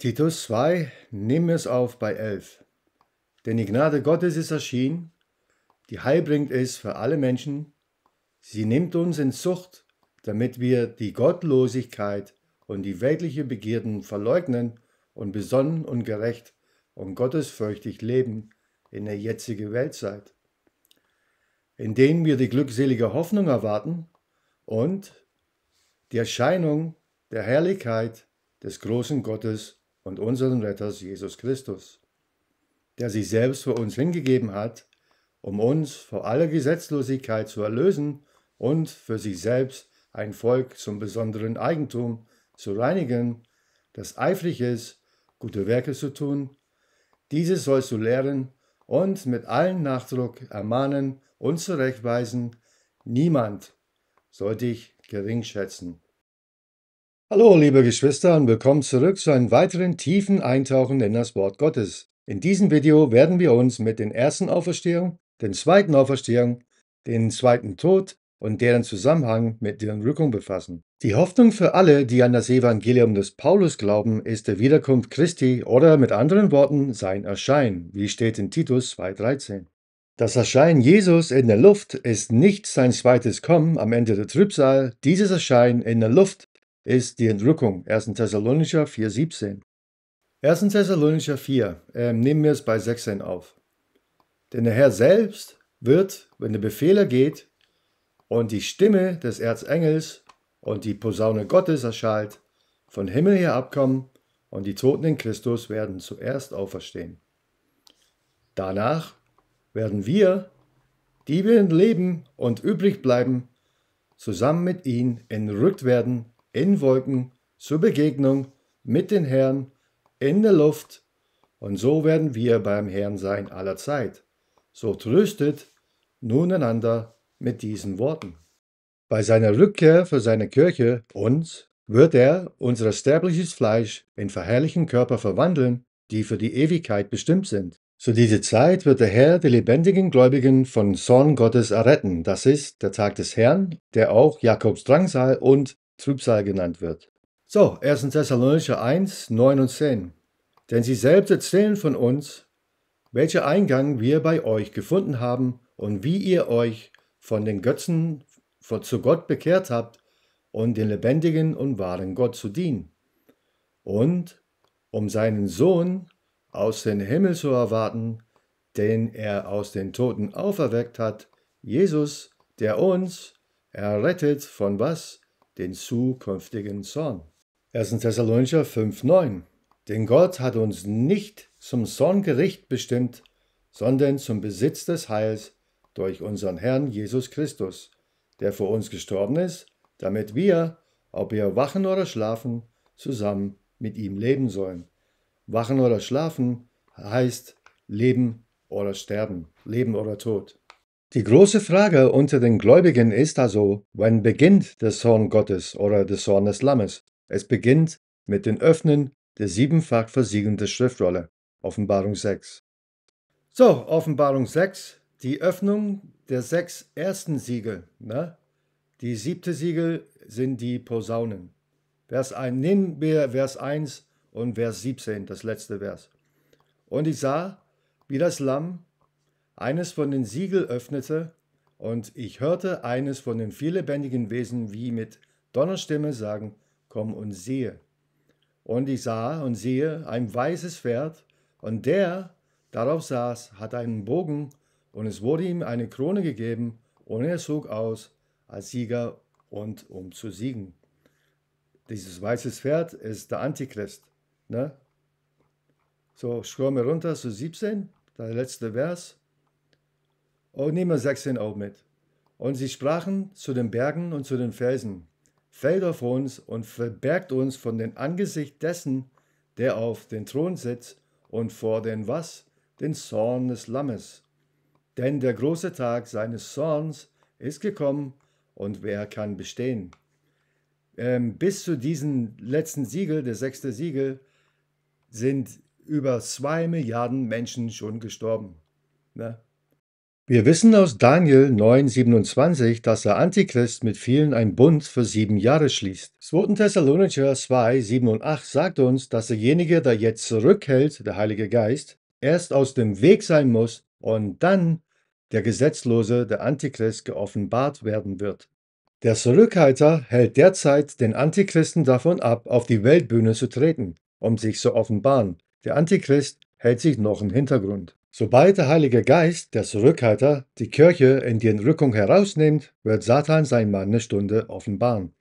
Titus 2, nimm es auf bei 11. Denn die Gnade Gottes ist erschienen, die heilbringend ist für alle Menschen. Sie nimmt uns in Zucht, damit wir die Gottlosigkeit und die weltliche Begierden verleugnen und besonnen und gerecht und gottesfürchtig leben in der jetzigen Weltzeit, in denen wir die glückselige Hoffnung erwarten und die Erscheinung der Herrlichkeit des großen Gottes und unseren Retters Jesus Christus, der sich selbst für uns hingegeben hat, um uns vor aller Gesetzlosigkeit zu erlösen und für sich selbst ein Volk zum besonderen Eigentum zu reinigen, das eifrig ist, gute Werke zu tun. Dieses sollst du lehren und mit allen Nachdruck ermahnen und zurechtweisen. Niemand soll dich geringschätzen. schätzen. Hallo, liebe Geschwister, und willkommen zurück zu einem weiteren tiefen Eintauchen in das Wort Gottes. In diesem Video werden wir uns mit den ersten Auferstehungen, den zweiten Auferstehungen, den zweiten Tod und deren Zusammenhang mit deren Rückung befassen. Die Hoffnung für alle, die an das Evangelium des Paulus glauben, ist der Wiederkunft Christi oder mit anderen Worten sein Erscheinen, wie steht in Titus 2,13. Das Erscheinen Jesus in der Luft ist nicht sein zweites Kommen am Ende der Trübsal. Dieses Erscheinen in der Luft ist die Entrückung. 1. Thessalonicher 4,17. 1. Thessalonicher 4, äh, nehmen wir es bei 16 auf. Denn der Herr selbst wird, wenn der Befehler geht und die Stimme des Erzengels und die Posaune Gottes erschallt, von Himmel her abkommen und die Toten in Christus werden zuerst auferstehen. Danach werden wir, die wir leben und übrig bleiben, zusammen mit ihnen entrückt werden in Wolken zur Begegnung mit dem Herrn in der Luft, und so werden wir beim Herrn sein aller Zeit. So tröstet nun einander mit diesen Worten. Bei seiner Rückkehr für seine Kirche, uns, wird er unser sterbliches Fleisch in verherrlichen Körper verwandeln, die für die Ewigkeit bestimmt sind. Zu dieser Zeit wird der Herr die lebendigen Gläubigen von Zorn Gottes erretten. Das ist der Tag des Herrn, der auch Jakobs Drangsal und Trübsal genannt wird. So, 1. Thessalonicher 1, 9 und 10. Denn sie selbst erzählen von uns, welcher Eingang wir bei euch gefunden haben und wie ihr euch von den Götzen zu Gott bekehrt habt und um den lebendigen und wahren Gott zu dienen und um seinen Sohn aus dem Himmel zu erwarten, den er aus den Toten auferweckt hat, Jesus, der uns errettet von was? den zukünftigen Zorn. 1. Thessalonicher 5,9 Denn Gott hat uns nicht zum Zorngericht bestimmt, sondern zum Besitz des Heils durch unseren Herrn Jesus Christus, der für uns gestorben ist, damit wir, ob wir wachen oder schlafen, zusammen mit ihm leben sollen. Wachen oder schlafen heißt leben oder sterben, leben oder Tod. Die große Frage unter den Gläubigen ist also, wann beginnt der Zorn Gottes oder der Zorn des Lammes? Es beginnt mit dem Öffnen der siebenfach versiegelnden Schriftrolle, Offenbarung 6. So, Offenbarung 6, die Öffnung der sechs ersten Siegel. Ne? Die siebte Siegel sind die Posaunen. Vers 1, nehmen wir Vers 1 und Vers 17, das letzte Vers. Und ich sah, wie das Lamm eines von den Siegel öffnete, und ich hörte eines von den vier lebendigen Wesen wie mit Donnerstimme sagen, komm und siehe. Und ich sah und siehe ein weißes Pferd, und der darauf saß, hatte einen Bogen, und es wurde ihm eine Krone gegeben, und er zog aus als Sieger und um zu siegen. Dieses weiße Pferd ist der Antichrist. Ne? So, scroll mir runter zu 17, der letzte Vers und nehme 16 auch mit. Und sie sprachen zu den Bergen und zu den Felsen, fällt auf uns und verbergt uns von dem Angesicht dessen, der auf den Thron sitzt und vor den was? Den Zorn des Lammes. Denn der große Tag seines Zorns ist gekommen und wer kann bestehen? Ähm, bis zu diesem letzten Siegel, der sechste Siegel, sind über zwei Milliarden Menschen schon gestorben. Ne? Wir wissen aus Daniel 9,27, dass der Antichrist mit vielen einen Bund für sieben Jahre schließt. 2. Thessalonicher 2, 7 und 8 sagt uns, dass derjenige, der jetzt zurückhält, der Heilige Geist, erst aus dem Weg sein muss und dann der Gesetzlose, der Antichrist, geoffenbart werden wird. Der Zurückhalter hält derzeit den Antichristen davon ab, auf die Weltbühne zu treten, um sich zu offenbaren. Der Antichrist hält sich noch im Hintergrund. Sobald der Heilige Geist, der Zurückhalter, die Kirche in die Entrückung herausnimmt, wird Satan sein Mann eine Stunde offenbaren.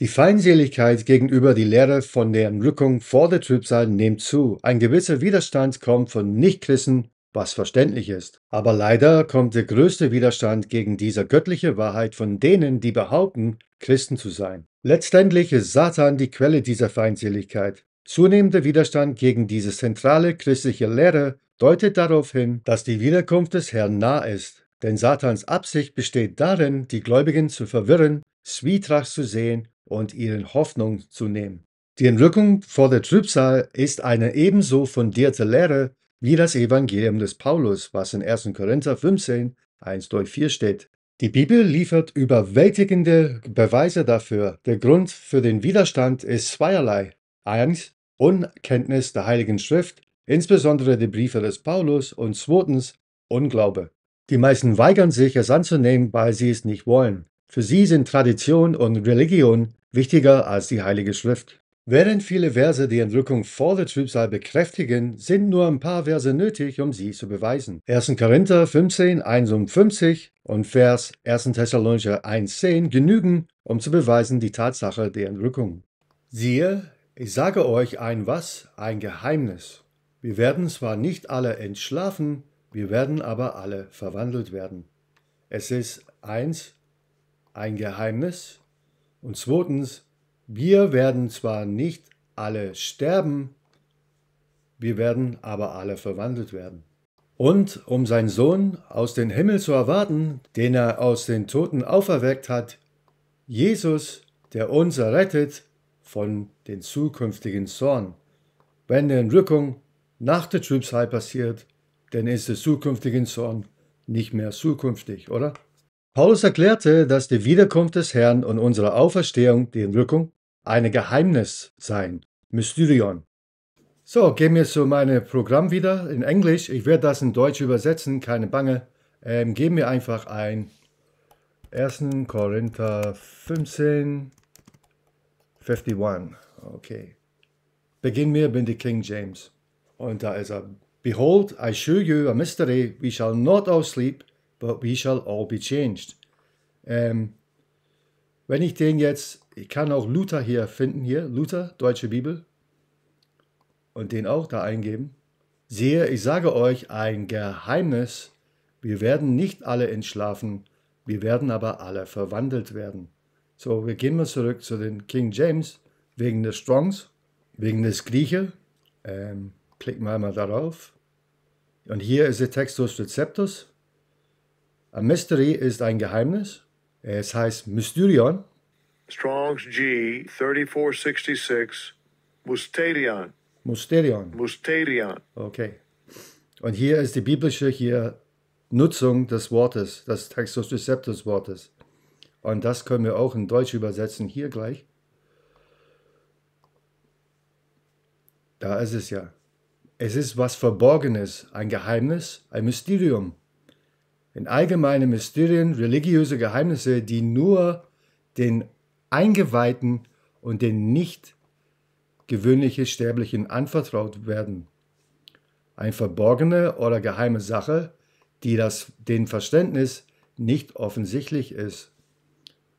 Die Feindseligkeit gegenüber die Lehre von der Entrückung vor der Trübsal nimmt zu. Ein gewisser Widerstand kommt von Nichtchristen, was verständlich ist. Aber leider kommt der größte Widerstand gegen diese göttliche Wahrheit von denen, die behaupten, Christen zu sein. Letztendlich ist Satan die Quelle dieser Feindseligkeit. Zunehmender Widerstand gegen diese zentrale christliche Lehre deutet darauf hin, dass die Wiederkunft des Herrn nah ist. Denn Satans Absicht besteht darin, die Gläubigen zu verwirren, Zwietracht zu sehen und ihren Hoffnung zu nehmen. Die Entrückung vor der Trübsal ist eine ebenso fundierte Lehre wie das Evangelium des Paulus, was in 1. Korinther 15, 1 durch 4 steht. Die Bibel liefert überwältigende Beweise dafür. Der Grund für den Widerstand ist zweierlei. 1. Unkenntnis der Heiligen Schrift insbesondere die Briefe des Paulus und zweitens Unglaube. Die meisten weigern sich, es anzunehmen, weil sie es nicht wollen. Für sie sind Tradition und Religion wichtiger als die Heilige Schrift. Während viele Verse die Entrückung vor der Trübsal bekräftigen, sind nur ein paar Verse nötig, um sie zu beweisen. 1. Korinther 15, 51 und Vers 1. Thessalonicher 1, 10 genügen, um zu beweisen die Tatsache der Entrückung. Siehe, ich sage euch ein was, ein Geheimnis. Wir werden zwar nicht alle entschlafen, wir werden aber alle verwandelt werden. Es ist eins, ein Geheimnis und zweitens, wir werden zwar nicht alle sterben, wir werden aber alle verwandelt werden. Und um seinen Sohn aus dem Himmel zu erwarten, den er aus den Toten auferweckt hat, Jesus, der uns errettet von den zukünftigen Zorn, wenn der Entrückung nach der Tripside passiert, dann ist der zukünftige Zorn nicht mehr zukünftig, oder? Paulus erklärte, dass die Wiederkunft des Herrn und unsere Auferstehung, die Entrückung, ein Geheimnis sein, Mysterion. So, gehen wir zu meinem Programm wieder in Englisch. Ich werde das in Deutsch übersetzen, keine Bange. Ähm, geben wir einfach ein 1. Korinther 15, 51. Okay. Beginnen wir mit der King James. Und da ist er, Behold, I show you a mystery, we shall not all sleep, but we shall all be changed. Ähm, wenn ich den jetzt, ich kann auch Luther hier finden, hier, Luther, Deutsche Bibel, und den auch da eingeben. Sehe, ich sage euch ein Geheimnis, wir werden nicht alle entschlafen, wir werden aber alle verwandelt werden. So, wir gehen mal zurück zu den King James, wegen des Strongs, wegen des Grieche. Ähm, Klicken wir einmal darauf. Und hier ist der Textus Receptus. A Mystery ist ein Geheimnis. Es heißt Mysterion. Strong's G 3466 Mysterion. Mysterion. Mysterion. Okay. Und hier ist die biblische hier Nutzung des Wortes, des Textus Receptus Wortes. Und das können wir auch in Deutsch übersetzen, hier gleich. Da ist es ja. Es ist was Verborgenes, ein Geheimnis, ein Mysterium. In allgemeine Mysterien, religiöse Geheimnisse, die nur den Eingeweihten und den nicht gewöhnlichen Sterblichen anvertraut werden. Eine verborgene oder geheime Sache, die das, den Verständnis nicht offensichtlich ist.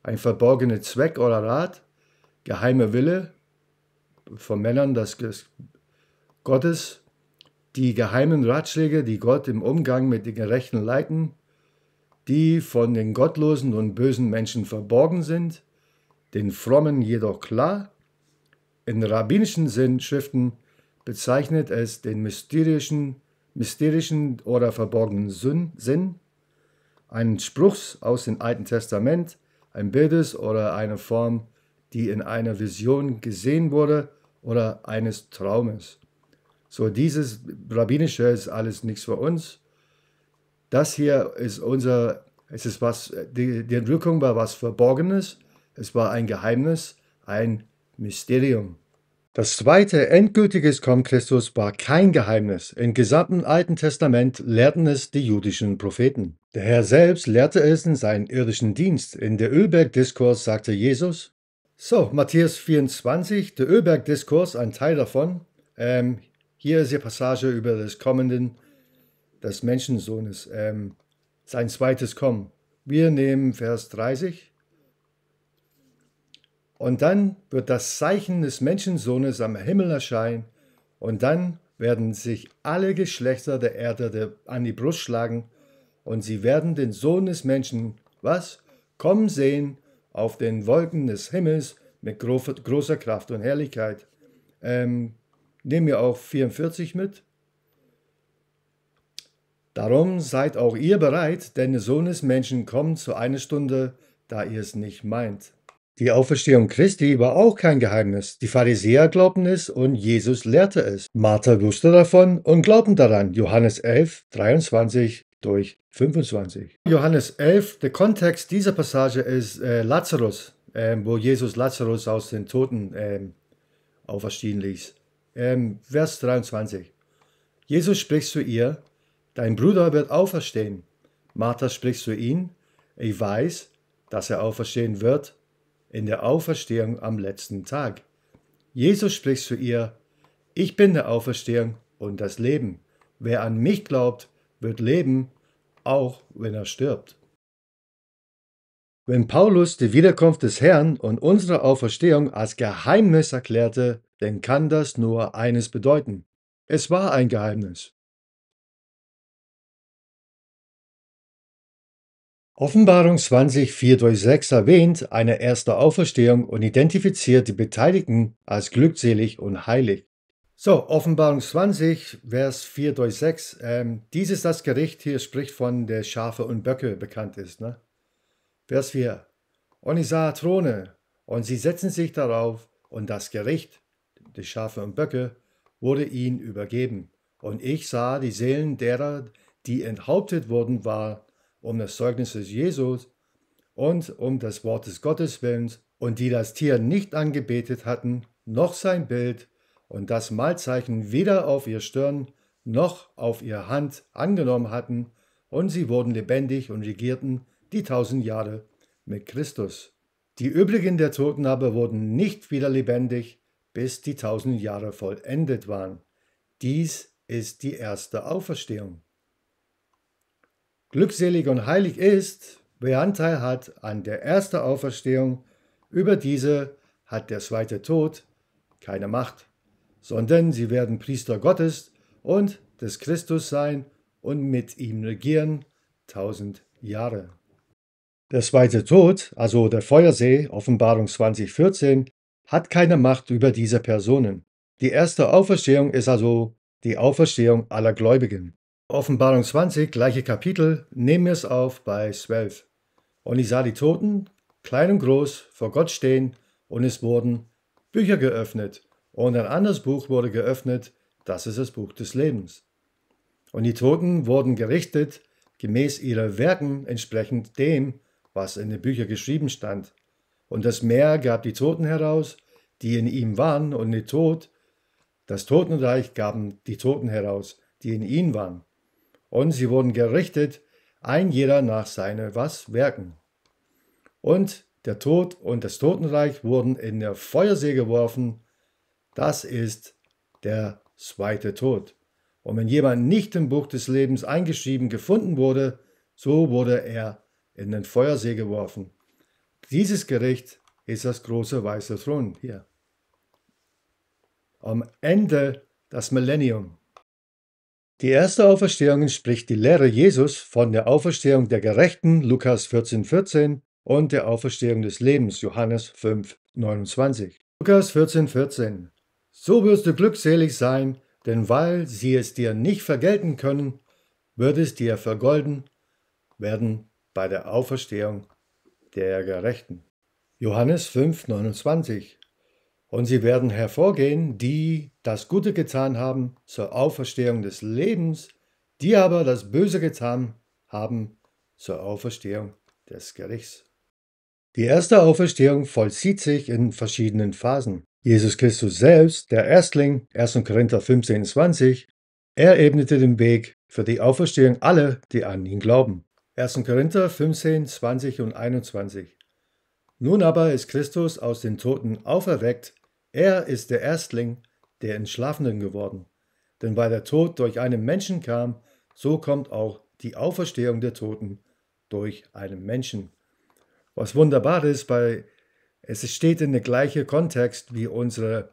Ein verborgener Zweck oder Rat, geheime Wille von Männern des Gottes die geheimen Ratschläge, die Gott im Umgang mit den Gerechten leiten, die von den gottlosen und bösen Menschen verborgen sind, den Frommen jedoch klar. In rabbinischen Sinnschriften bezeichnet es den mysterischen, mysterischen oder verborgenen Sinn, einen Spruch aus dem Alten Testament, ein Bildes oder eine Form, die in einer Vision gesehen wurde oder eines Traumes. So, dieses Rabbinische ist alles nichts für uns. Das hier ist unser, es ist was, die, die Entrückung war was Verborgenes, es war ein Geheimnis, ein Mysterium. Das zweite endgültige Kommen Christus war kein Geheimnis. Im gesamten Alten Testament lehrten es die jüdischen Propheten. Der Herr selbst lehrte es in seinem irdischen Dienst. In der Ölberg-Diskurs sagte Jesus, so, Matthäus 24, der Ölberg-Diskurs, ein Teil davon. Ähm, hier ist die Passage über das Kommenden des Menschensohnes, ähm, sein zweites Kommen. Wir nehmen Vers 30. Und dann wird das Zeichen des Menschensohnes am Himmel erscheinen, und dann werden sich alle Geschlechter der Erde an die Brust schlagen, und sie werden den Sohn des Menschen, was? Kommen sehen auf den Wolken des Himmels mit großer Kraft und Herrlichkeit. Ähm, nehme ja auch 44 mit. Darum seid auch ihr bereit, denn der Sohn des Menschen kommt zu einer Stunde, da ihr es nicht meint. Die Auferstehung Christi war auch kein Geheimnis. Die Pharisäer glaubten es und Jesus lehrte es. Martha wusste davon und glaubten daran. Johannes 11, 23 durch 25. Johannes 11, der Kontext dieser Passage ist äh, Lazarus, äh, wo Jesus Lazarus aus den Toten äh, auferstehen ließ ähm, Vers 23. Jesus spricht zu ihr, dein Bruder wird auferstehen. Martha spricht zu ihm, ich weiß, dass er auferstehen wird in der Auferstehung am letzten Tag. Jesus spricht zu ihr, ich bin der Auferstehung und das Leben. Wer an mich glaubt, wird leben, auch wenn er stirbt. Wenn Paulus die Wiederkunft des Herrn und unsere Auferstehung als Geheimnis erklärte, dann kann das nur eines bedeuten. Es war ein Geheimnis. Offenbarung 20, 4 durch 6 erwähnt eine erste Auferstehung und identifiziert die Beteiligten als glückselig und heilig. So, Offenbarung 20, Vers 4 durch 6. Ähm, dies ist das Gericht, hier spricht von der Schafe und Böcke bekannt ist. Ne? Vers 4. Und ich sah Throne, und sie setzten sich darauf, und das Gericht die Schafe und Böcke, wurde ihnen übergeben. Und ich sah die Seelen derer, die enthauptet wurden, war um das Zeugnis des Jesus und um das Wort des Gottes willens, und die das Tier nicht angebetet hatten, noch sein Bild und das Malzeichen weder auf ihr Stirn noch auf ihr Hand angenommen hatten, und sie wurden lebendig und regierten die tausend Jahre mit Christus. Die übrigen der Toten aber wurden nicht wieder lebendig, bis die tausend Jahre vollendet waren. Dies ist die erste Auferstehung. Glückselig und heilig ist, wer Anteil hat an der ersten Auferstehung, über diese hat der zweite Tod keine Macht, sondern sie werden Priester Gottes und des Christus sein und mit ihm regieren tausend Jahre. Der zweite Tod, also der Feuersee, Offenbarung 2014, hat keine Macht über diese Personen. Die erste Auferstehung ist also die Auferstehung aller Gläubigen. Offenbarung 20, gleiche Kapitel, nehmen wir es auf bei 12. Und ich sah die Toten, klein und groß, vor Gott stehen, und es wurden Bücher geöffnet. Und ein anderes Buch wurde geöffnet, das ist das Buch des Lebens. Und die Toten wurden gerichtet gemäß ihrer Werken entsprechend dem, was in den Büchern geschrieben stand. Und das Meer gab die Toten heraus, die in ihm waren und nicht tot. Das Totenreich gaben die Toten heraus, die in ihm waren. Und sie wurden gerichtet, ein jeder nach seinen was Werken. Und der Tod und das Totenreich wurden in der Feuersee geworfen. Das ist der zweite Tod. Und wenn jemand nicht im Buch des Lebens eingeschrieben gefunden wurde, so wurde er in den Feuersee geworfen. Dieses Gericht ist das große weiße Thron hier. Am Ende das Millennium. Die erste Auferstehung entspricht die Lehre Jesus von der Auferstehung der Gerechten, Lukas 14,14 14, und der Auferstehung des Lebens, Johannes 5,29. Lukas 14,14 14. So wirst du glückselig sein, denn weil sie es dir nicht vergelten können, wird es dir vergolden werden bei der Auferstehung der Gerechten. Johannes 5, 29. Und sie werden hervorgehen, die das Gute getan haben zur Auferstehung des Lebens, die aber das Böse getan haben zur Auferstehung des Gerichts. Die erste Auferstehung vollzieht sich in verschiedenen Phasen. Jesus Christus selbst, der Erstling, 1. Korinther 15, 20, er ebnete den Weg für die Auferstehung aller, die an ihn glauben. 1. Korinther 15, 20 und 21. Nun aber ist Christus aus den Toten auferweckt, er ist der Erstling der Entschlafenen geworden. Denn weil der Tod durch einen Menschen kam, so kommt auch die Auferstehung der Toten durch einen Menschen. Was wunderbar ist, weil es steht in dem gleichen Kontext wie unser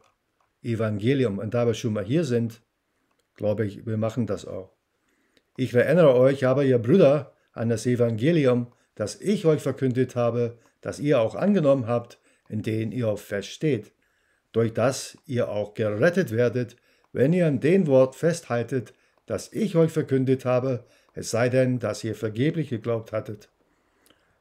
Evangelium. Und da wir schon mal hier sind, glaube ich, wir machen das auch. Ich erinnere euch aber, ihr Brüder, an das Evangelium, das ich euch verkündet habe, das ihr auch angenommen habt, in dem ihr versteht, durch das ihr auch gerettet werdet, wenn ihr an dem Wort festhaltet, das ich euch verkündet habe, es sei denn, dass ihr vergeblich geglaubt hattet.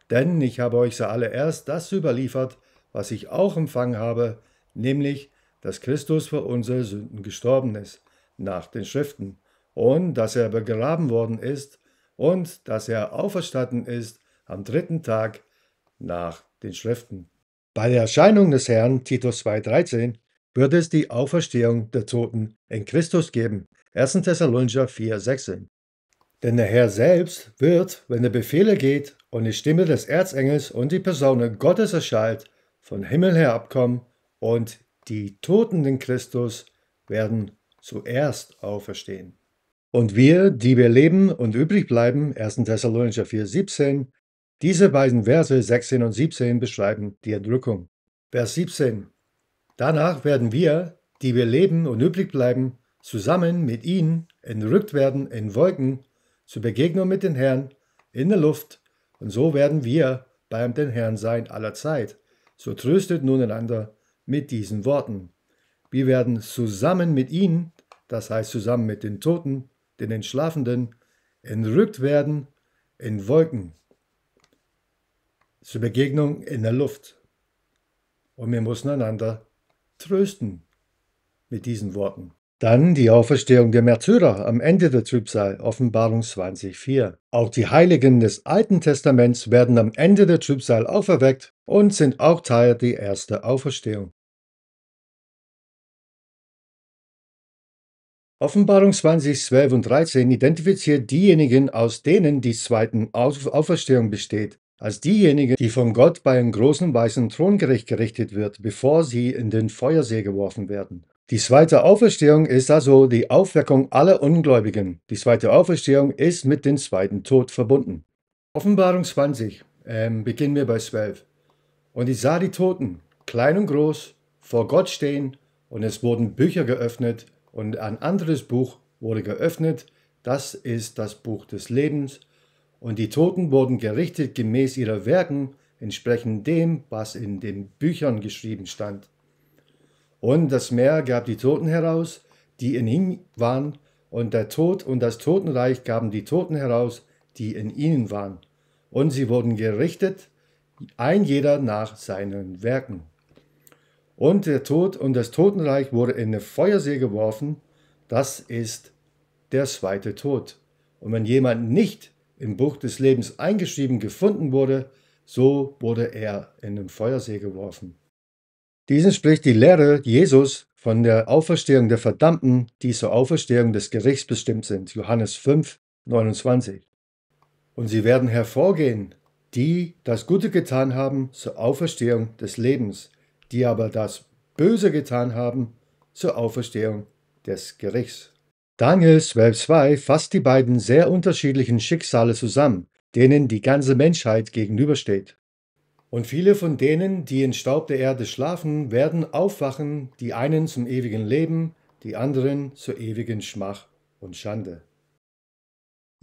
Denn ich habe euch zuallererst das überliefert, was ich auch empfangen habe, nämlich, dass Christus für unsere Sünden gestorben ist, nach den Schriften, und dass er begraben worden ist und dass er auferstanden ist am dritten Tag nach den Schriften. Bei der Erscheinung des Herrn Titus 2,13 wird es die Auferstehung der Toten in Christus geben. 1. Thessalonicher 4,16. Denn der Herr selbst wird, wenn er Befehle geht und die Stimme des Erzengels und die Person Gottes erschallt, von Himmel her abkommen und die Toten in Christus werden zuerst auferstehen. Und wir, die wir leben und übrig bleiben, 1. Thessalonicher 4, 17, diese beiden Verse 16 und 17 beschreiben die Entrückung. Vers 17. Danach werden wir, die wir leben und übrig bleiben, zusammen mit ihnen entrückt werden in Wolken zur Begegnung mit dem Herrn in der Luft, und so werden wir beim den Herrn sein aller Zeit. So tröstet nun einander mit diesen Worten. Wir werden zusammen mit ihnen, das heißt zusammen mit den Toten, den Entschlafenden entrückt werden in Wolken zur Begegnung in der Luft. Und wir müssen einander trösten mit diesen Worten. Dann die Auferstehung der Märtyrer am Ende der Trübsal, Offenbarung 20,4. Auch die Heiligen des Alten Testaments werden am Ende der Trübsal auferweckt und sind auch Teil der ersten Auferstehung. Offenbarung 20, 12 und 13 identifiziert diejenigen, aus denen die zweite Auferstehung besteht, als diejenigen, die von Gott bei einem großen weißen Throngericht gerichtet wird, bevor sie in den Feuersee geworfen werden. Die zweite Auferstehung ist also die Aufweckung aller Ungläubigen. Die zweite Auferstehung ist mit dem zweiten Tod verbunden. Offenbarung 20, ähm, beginnen wir bei 12. Und ich sah die Toten, klein und groß, vor Gott stehen, und es wurden Bücher geöffnet, und ein anderes Buch wurde geöffnet, das ist das Buch des Lebens, und die Toten wurden gerichtet gemäß ihrer Werken, entsprechend dem, was in den Büchern geschrieben stand. Und das Meer gab die Toten heraus, die in ihm waren, und der Tod und das Totenreich gaben die Toten heraus, die in ihnen waren. Und sie wurden gerichtet, ein jeder nach seinen Werken. Und der Tod und das Totenreich wurde in den Feuersee geworfen. Das ist der zweite Tod. Und wenn jemand nicht im Buch des Lebens eingeschrieben gefunden wurde, so wurde er in den Feuersee geworfen. Diesen spricht die Lehre Jesus von der Auferstehung der Verdammten, die zur Auferstehung des Gerichts bestimmt sind. Johannes 5, 29. Und sie werden hervorgehen, die das Gute getan haben zur Auferstehung des Lebens die aber das Böse getan haben, zur Auferstehung des Gerichts. Daniel 12.2 fasst die beiden sehr unterschiedlichen Schicksale zusammen, denen die ganze Menschheit gegenübersteht. Und viele von denen, die in Staub der Erde schlafen, werden aufwachen, die einen zum ewigen Leben, die anderen zur ewigen Schmach und Schande.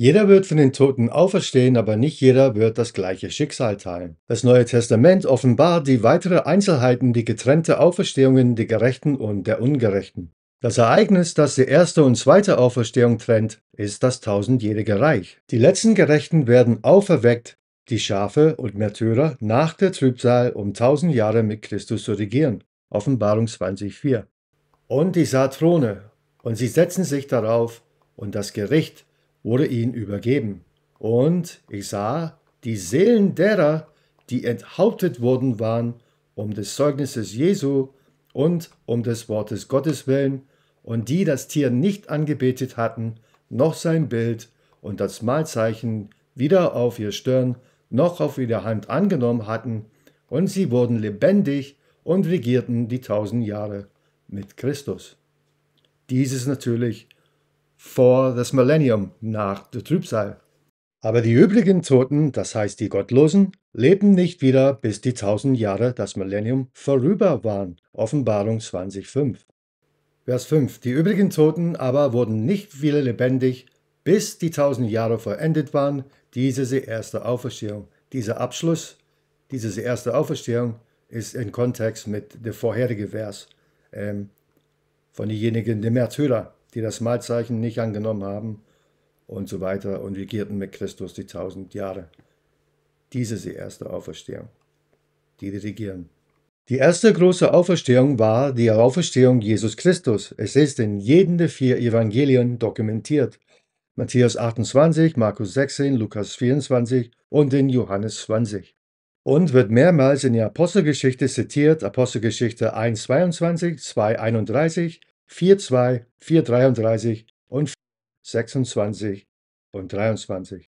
Jeder wird von den Toten auferstehen, aber nicht jeder wird das gleiche Schicksal teilen. Das Neue Testament offenbart die weitere Einzelheiten, die getrennte Auferstehungen der Gerechten und der Ungerechten. Das Ereignis, das die erste und zweite Auferstehung trennt, ist das tausendjährige Reich. Die letzten Gerechten werden auferweckt, die Schafe und Märtyrer nach der Trübsal, um tausend Jahre mit Christus zu regieren. Offenbarung 20,4. Und ich sah Throne, und sie setzen sich darauf, und das Gericht wurde ihnen übergeben. Und ich sah, die Seelen derer, die enthauptet worden waren, um des Zeugnisses Jesu und um des Wortes Gottes willen, und die das Tier nicht angebetet hatten, noch sein Bild und das Malzeichen weder auf ihr Stirn noch auf ihre Hand angenommen hatten, und sie wurden lebendig und regierten die tausend Jahre mit Christus. Dieses natürlich vor das Millennium nach der Trübsal. Aber die übrigen Toten, das heißt die Gottlosen, lebten nicht wieder, bis die tausend Jahre das Millennium vorüber waren. Offenbarung 20.5. Vers 5. Die übrigen Toten aber wurden nicht wieder lebendig, bis die tausend Jahre vollendet waren. Diese ist die erste Auferstehung. Dieser Abschluss, diese die erste Auferstehung, ist in Kontext mit dem vorherigen Vers ähm, von denjenigen, der Märtyrer die das Mahlzeichen nicht angenommen haben und so weiter und regierten mit Christus die tausend Jahre. Diese ist die erste Auferstehung, die die regieren. Die erste große Auferstehung war die Auferstehung Jesus Christus. Es ist in jedem der vier Evangelien dokumentiert. Matthäus 28, Markus 16, Lukas 24 und in Johannes 20. Und wird mehrmals in der Apostelgeschichte zitiert, Apostelgeschichte 1, 22, 2, 31, 4-2, 4-33 und 26 und 23.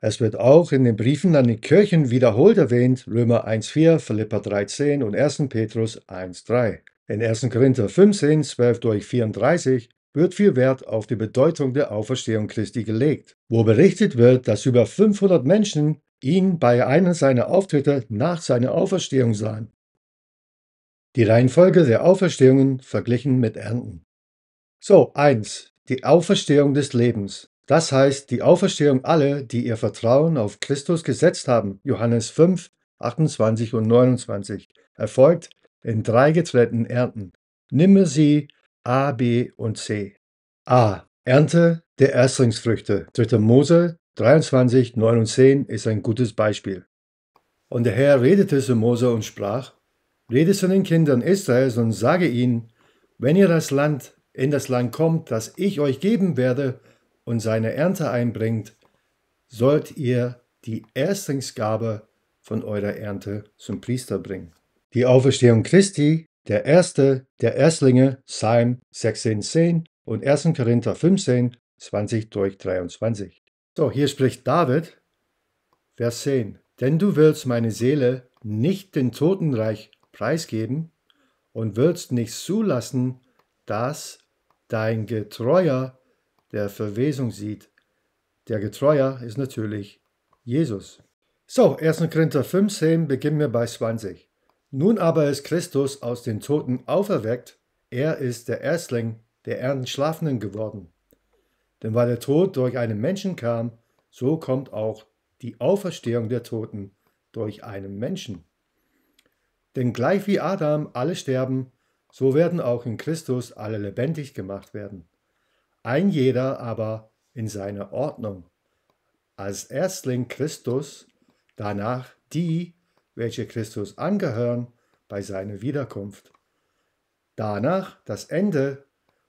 Es wird auch in den Briefen an die Kirchen wiederholt erwähnt, Römer 1,4, Philippa 3,10 und 1. Petrus 1,3. In 1. Korinther 15, 12 durch 34 wird viel Wert auf die Bedeutung der Auferstehung Christi gelegt, wo berichtet wird, dass über 500 Menschen ihn bei einem seiner Auftritte nach seiner Auferstehung sahen. Die Reihenfolge der Auferstehungen verglichen mit Ernten. So, 1. Die Auferstehung des Lebens. Das heißt die Auferstehung aller, die ihr Vertrauen auf Christus gesetzt haben. Johannes 5, 28 und 29. Erfolgt in drei getrennten Ernten. Nimm sie A, B und C. A. Ernte der Erstlingsfrüchte. 3. Mose 23, 9 und 10 ist ein gutes Beispiel. Und der Herr redete zu Mose und sprach, Rede zu den Kindern Israels und sage ihnen, wenn ihr das Land in das Land kommt, das ich euch geben werde und seine Ernte einbringt, sollt ihr die Erstlingsgabe von eurer Ernte zum Priester bringen. Die Auferstehung Christi, der erste der Erstlinge, Psalm 16,10 und 1. Korinther 15, 20 durch 23. So, hier spricht David, Vers 10. Denn du willst meine Seele nicht den Totenreich preisgeben und wirst nicht zulassen, dass dein Getreuer der Verwesung sieht. Der Getreuer ist natürlich Jesus. So, 1. Korinther 15 beginnen wir bei 20. Nun aber ist Christus aus den Toten auferweckt, er ist der Erstling der Erdenschlafenden geworden. Denn weil der Tod durch einen Menschen kam, so kommt auch die Auferstehung der Toten durch einen Menschen. Denn gleich wie Adam alle sterben, so werden auch in Christus alle lebendig gemacht werden. Ein jeder aber in seiner Ordnung. Als Erstling Christus, danach die, welche Christus angehören bei seiner Wiederkunft. Danach das Ende,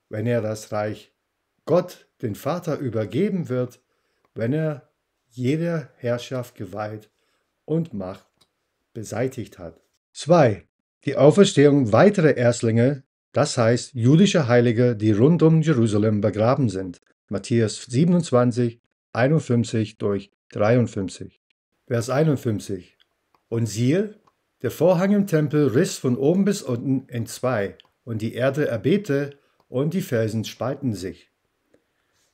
wenn er das Reich Gott, den Vater, übergeben wird, wenn er jeder Herrschaft geweiht und Macht beseitigt hat. 2. Die Auferstehung weiterer Erstlinge, das heißt jüdische Heilige, die rund um Jerusalem begraben sind. Matthäus 27, 51 durch 53. Vers 51. Und siehe, der Vorhang im Tempel riss von oben bis unten in zwei, und die Erde erbete, und die Felsen spalten sich.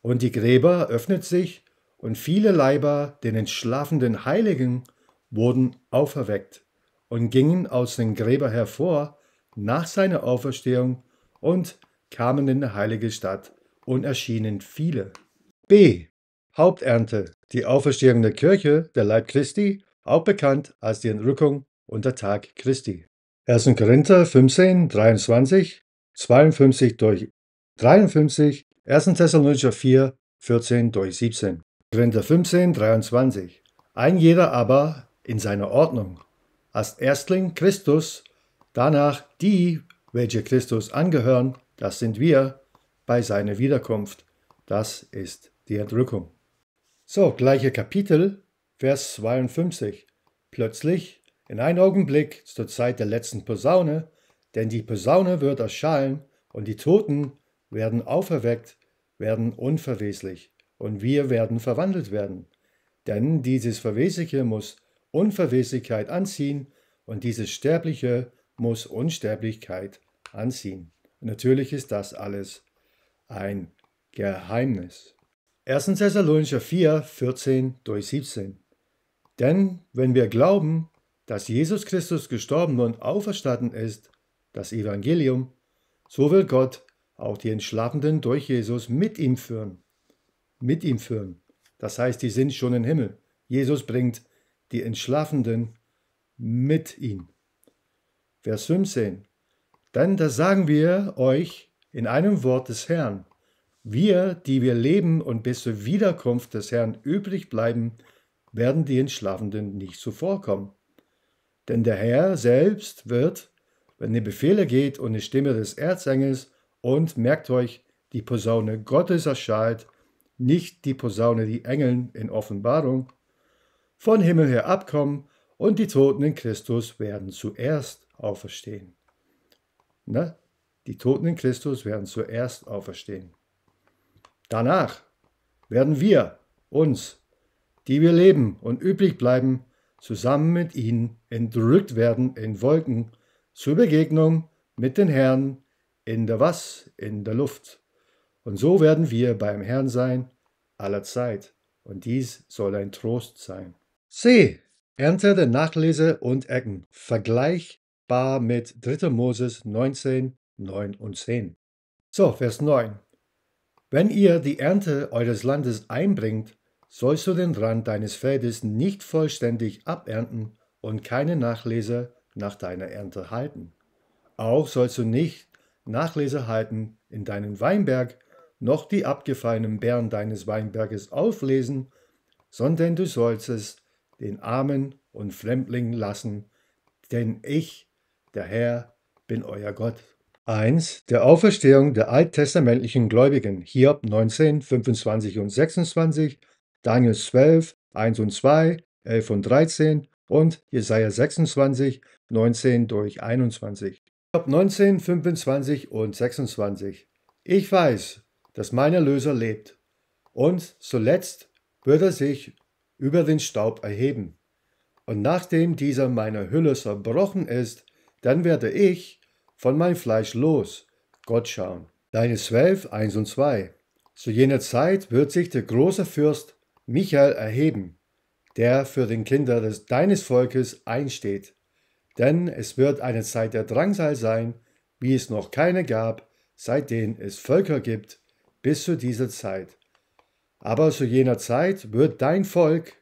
Und die Gräber öffnet sich, und viele Leiber, den entschlafenden Heiligen, wurden auferweckt und gingen aus den Gräbern hervor nach seiner Auferstehung und kamen in die heilige Stadt und erschienen viele. B. Haupternte. Die Auferstehung der Kirche, der Leib Christi, auch bekannt als die Entrückung und der Tag Christi. 1. Korinther 15, 23, 52 durch 53, 1. Thessalonicher 4, 14 durch 17. Korinther 15, 23. Ein jeder aber in seiner Ordnung als Erstling Christus, danach die, welche Christus angehören, das sind wir bei seiner Wiederkunft, das ist die Entrückung. So, gleiche Kapitel, Vers 52. Plötzlich, in einem Augenblick zur Zeit der letzten Posaune, denn die Posaune wird erschallen und die Toten werden auferweckt, werden unverweslich und wir werden verwandelt werden. Denn dieses Verwesliche muss Unverweslichkeit anziehen und dieses Sterbliche muss Unsterblichkeit anziehen. natürlich ist das alles ein Geheimnis. 1. Thessalonicher 4, 14 durch 17. Denn wenn wir glauben, dass Jesus Christus gestorben und auferstanden ist, das Evangelium, so will Gott auch die Entschlafenden durch Jesus mit ihm führen. Mit ihm führen. Das heißt, die sind schon im Himmel. Jesus bringt die Entschlafenden mit ihm. Vers 15. Denn da sagen wir euch in einem Wort des Herrn. Wir, die wir leben und bis zur Wiederkunft des Herrn übrig bleiben, werden die Entschlafenden nicht zuvorkommen. Denn der Herr selbst wird, wenn die Befehle geht und die Stimme des Erzengels und merkt euch, die Posaune Gottes erscheint, nicht die Posaune die Engeln in Offenbarung, von Himmel her abkommen und die Toten in Christus werden zuerst auferstehen. Ne? Die Toten in Christus werden zuerst auferstehen. Danach werden wir, uns, die wir leben und übrig bleiben, zusammen mit ihnen entrückt werden in Wolken zur Begegnung mit den Herrn in der was? In der Luft. Und so werden wir beim Herrn sein aller Zeit. Und dies soll ein Trost sein. C. Ernte der Nachlese und Ecken. Vergleichbar mit 3. Moses 19, 9 und 10. So, Vers 9. Wenn ihr die Ernte eures Landes einbringt, sollst du den Rand deines Feldes nicht vollständig abernten und keine Nachlese nach deiner Ernte halten. Auch sollst du nicht Nachlese halten in deinem Weinberg, noch die abgefallenen Beeren deines Weinberges auflesen, sondern du sollst es den Armen und Fremdlingen lassen, denn ich, der Herr, bin euer Gott. 1. Der Auferstehung der alttestamentlichen Gläubigen, Hiob 19, 25 und 26, Daniel 12, 1 und 2, 11 und 13 und Jesaja 26, 19 durch 21. Hiob 19, 25 und 26. Ich weiß, dass mein Erlöser lebt und zuletzt wird er sich über den Staub erheben. Und nachdem dieser meiner Hülle zerbrochen ist, dann werde ich von mein Fleisch los, Gott schauen. Deine 12, 1 und 2. Zu jener Zeit wird sich der große Fürst Michael erheben, der für den Kinder des, deines Volkes einsteht. Denn es wird eine Zeit der Drangsal sein, wie es noch keine gab, seitdem es Völker gibt, bis zu dieser Zeit. Aber zu jener Zeit wird dein Volk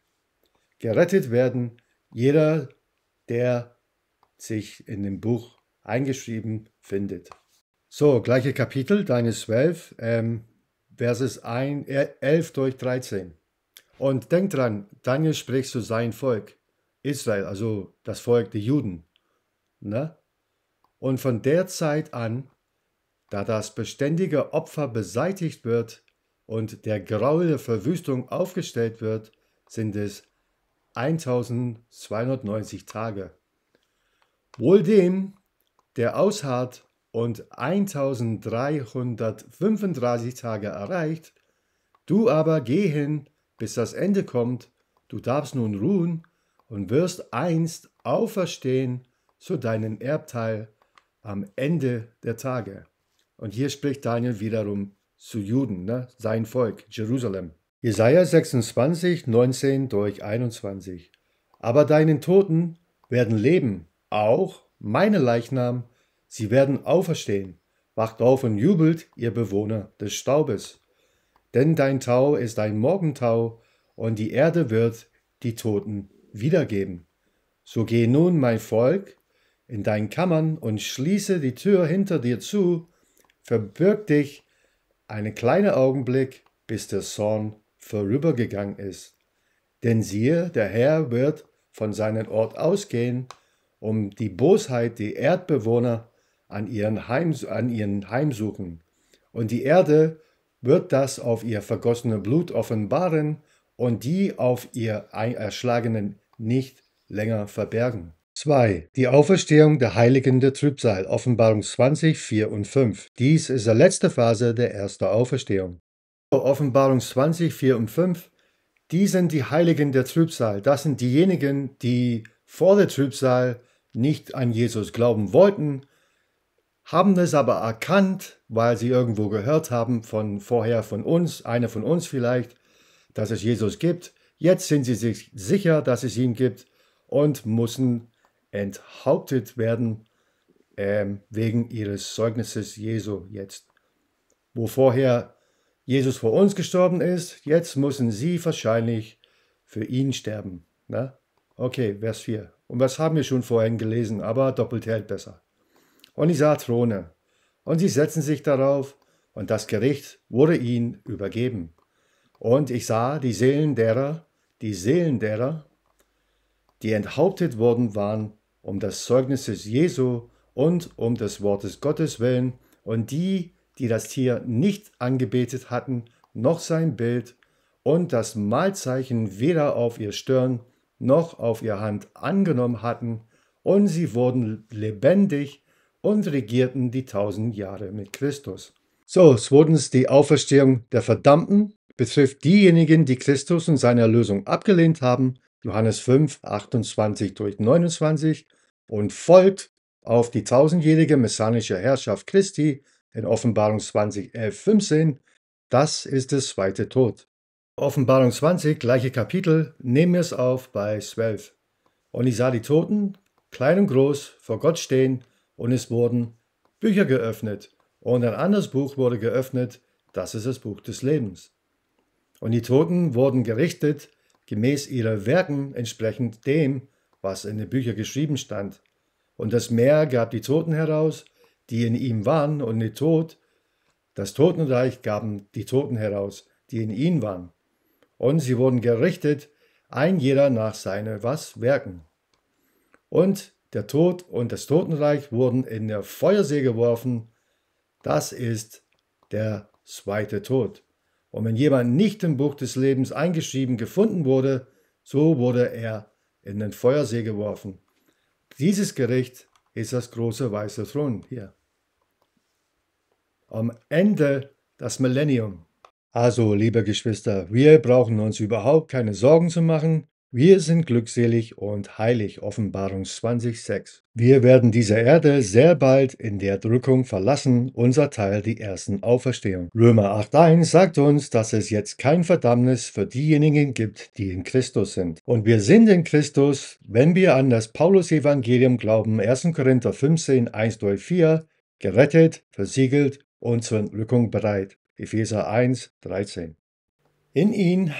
gerettet werden, jeder, der sich in dem Buch eingeschrieben findet. So, gleiche Kapitel, deine 12, ähm, Verses 1, 11 äh, durch 13. Und denk dran, Daniel spricht zu seinem Volk, Israel, also das Volk der Juden. Ne? Und von der Zeit an, da das beständige Opfer beseitigt wird, und der Graue der Verwüstung aufgestellt wird, sind es 1290 Tage. Wohl dem, der ausharrt und 1335 Tage erreicht, du aber geh hin, bis das Ende kommt, du darfst nun ruhen und wirst einst auferstehen zu deinem Erbteil am Ende der Tage. Und hier spricht Daniel wiederum zu Juden, ne? sein Volk, Jerusalem. Jesaja 26, 19 durch 21. Aber deinen Toten werden leben, auch meine Leichnam, sie werden auferstehen. Wacht auf und jubelt, ihr Bewohner des Staubes. Denn dein Tau ist ein Morgentau, und die Erde wird die Toten wiedergeben. So geh nun, mein Volk, in deinen Kammern und schließe die Tür hinter dir zu, verbirg dich einen kleinen Augenblick, bis der Zorn vorübergegangen ist. Denn siehe, der Herr wird von seinem Ort ausgehen, um die Bosheit der Erdbewohner an ihren, Heim, an ihren Heimsuchen. Und die Erde wird das auf ihr vergossene Blut offenbaren und die auf ihr erschlagenen nicht länger verbergen. 2. Die Auferstehung der Heiligen der Trübsal, Offenbarung 20, 4 und 5. Dies ist die letzte Phase der ersten Auferstehung. Oh, Offenbarung 20, 4 und 5. Die sind die Heiligen der Trübsal. Das sind diejenigen, die vor der Trübsal nicht an Jesus glauben wollten, haben es aber erkannt, weil sie irgendwo gehört haben von vorher von uns, einer von uns vielleicht, dass es Jesus gibt. Jetzt sind sie sich sicher, dass es ihn gibt und müssen enthauptet werden ähm, wegen ihres Zeugnisses Jesu jetzt. Wo vorher Jesus vor uns gestorben ist, jetzt müssen sie wahrscheinlich für ihn sterben. Ne? Okay, Vers 4. Und was haben wir schon vorhin gelesen, aber doppelt hält besser. Und ich sah Throne, und sie setzten sich darauf, und das Gericht wurde ihnen übergeben. Und ich sah die Seelen derer, die Seelen derer, die enthauptet worden waren, um des Zeugnisses Jesu und um das Wort des Gottes willen, und die, die das Tier nicht angebetet hatten, noch sein Bild und das Mahlzeichen weder auf ihr Stirn noch auf ihr Hand angenommen hatten, und sie wurden lebendig und regierten die tausend Jahre mit Christus. So, zweitens die Auferstehung der Verdammten betrifft diejenigen, die Christus und seine Erlösung abgelehnt haben Johannes 5, 28 durch 29 und folgt auf die tausendjährige messianische Herrschaft Christi in Offenbarung 20, 11, 15. Das ist der zweite Tod. Offenbarung 20, gleiche Kapitel, nehmen wir es auf bei 12. Und ich sah die Toten, klein und groß, vor Gott stehen, und es wurden Bücher geöffnet. Und ein anderes Buch wurde geöffnet, das ist das Buch des Lebens. Und die Toten wurden gerichtet gemäß ihrer Werken entsprechend dem, was in den Büchern geschrieben stand. Und das Meer gab die Toten heraus, die in ihm waren, und den Tod, das Totenreich gaben die Toten heraus, die in ihm waren. Und sie wurden gerichtet, ein jeder nach seinen was Werken. Und der Tod und das Totenreich wurden in der Feuersee geworfen. Das ist der zweite Tod. Und wenn jemand nicht im Buch des Lebens eingeschrieben gefunden wurde, so wurde er in den Feuersee geworfen. Dieses Gericht ist das große weiße Thron hier. Am Ende das Millennium. Also, liebe Geschwister, wir brauchen uns überhaupt keine Sorgen zu machen, wir sind glückselig und heilig, Offenbarung 20,6. Wir werden diese Erde sehr bald in der Drückung verlassen, unser Teil die ersten Auferstehung. Römer 8,1 sagt uns, dass es jetzt kein Verdammnis für diejenigen gibt, die in Christus sind. Und wir sind in Christus, wenn wir an das Paulus-Evangelium glauben, 1. Korinther 15, 1 4, gerettet, versiegelt und zur Entrückung bereit. Epheser 1, 13. In ihn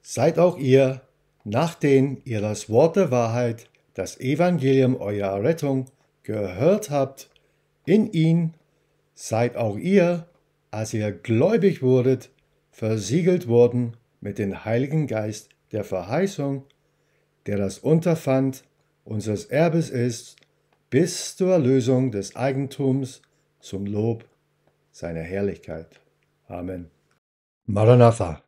seid auch ihr nach denen ihr das Wort der Wahrheit, das Evangelium eurer Rettung, gehört habt, in ihn seid auch ihr, als ihr gläubig wurdet, versiegelt worden mit dem Heiligen Geist der Verheißung, der das Unterpfand unseres Erbes ist, bis zur Erlösung des Eigentums zum Lob seiner Herrlichkeit. Amen. Maranatha.